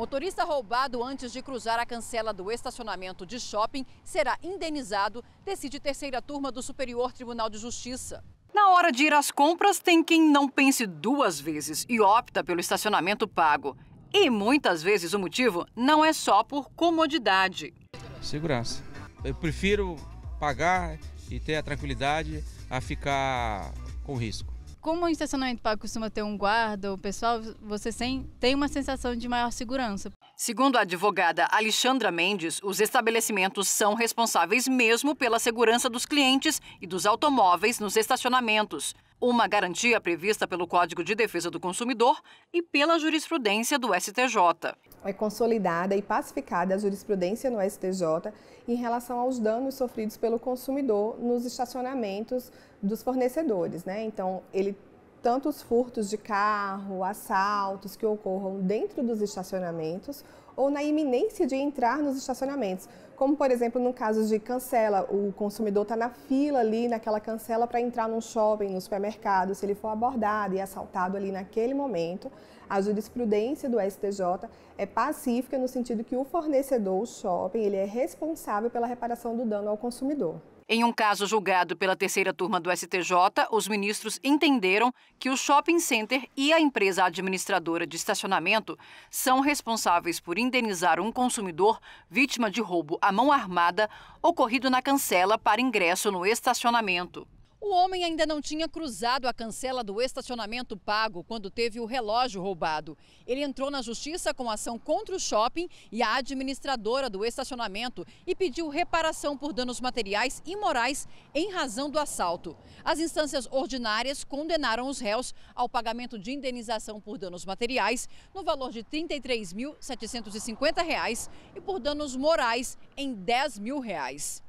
Motorista roubado antes de cruzar a cancela do estacionamento de shopping será indenizado, decide terceira turma do Superior Tribunal de Justiça. Na hora de ir às compras, tem quem não pense duas vezes e opta pelo estacionamento pago. E muitas vezes o motivo não é só por comodidade. Segurança. Eu prefiro pagar e ter a tranquilidade a ficar com risco como o estacionamento pago costuma ter um guarda, o pessoal, você sem, tem uma sensação de maior segurança. Segundo a advogada Alexandra Mendes, os estabelecimentos são responsáveis mesmo pela segurança dos clientes e dos automóveis nos estacionamentos uma garantia prevista pelo Código de Defesa do Consumidor e pela jurisprudência do STJ. É consolidada e pacificada a jurisprudência no STJ em relação aos danos sofridos pelo consumidor nos estacionamentos dos fornecedores. Né? Então, ele tanto os furtos de carro, assaltos que ocorram dentro dos estacionamentos ou na iminência de entrar nos estacionamentos, como por exemplo no caso de cancela, o consumidor está na fila ali naquela cancela para entrar num shopping, no supermercado, se ele for abordado e assaltado ali naquele momento, a jurisprudência do STJ é pacífica no sentido que o fornecedor, o shopping, ele é responsável pela reparação do dano ao consumidor. Em um caso julgado pela terceira turma do STJ, os ministros entenderam que o shopping center e a empresa administradora de estacionamento são responsáveis por indenizar um consumidor vítima de roubo à mão armada ocorrido na cancela para ingresso no estacionamento. O homem ainda não tinha cruzado a cancela do estacionamento pago quando teve o relógio roubado. Ele entrou na justiça com ação contra o shopping e a administradora do estacionamento e pediu reparação por danos materiais e morais em razão do assalto. As instâncias ordinárias condenaram os réus ao pagamento de indenização por danos materiais no valor de R$ 33.750 e por danos morais em R$ 10 mil. Reais.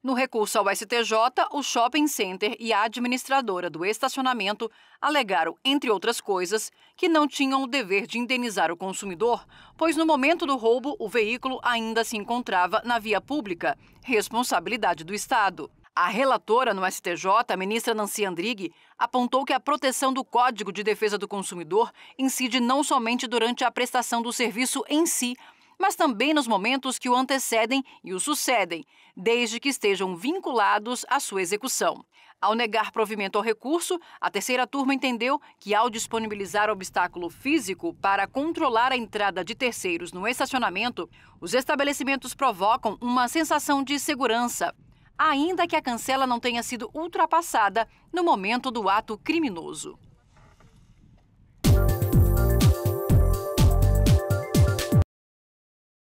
No recurso ao STJ, o shopping center e a administradora do estacionamento alegaram, entre outras coisas, que não tinham o dever de indenizar o consumidor, pois no momento do roubo o veículo ainda se encontrava na via pública, responsabilidade do Estado. A relatora no STJ, a ministra Nancy Andrighi, apontou que a proteção do Código de Defesa do Consumidor incide não somente durante a prestação do serviço em si, mas também nos momentos que o antecedem e o sucedem, desde que estejam vinculados à sua execução. Ao negar provimento ao recurso, a terceira turma entendeu que, ao disponibilizar obstáculo físico para controlar a entrada de terceiros no estacionamento, os estabelecimentos provocam uma sensação de segurança, ainda que a cancela não tenha sido ultrapassada no momento do ato criminoso.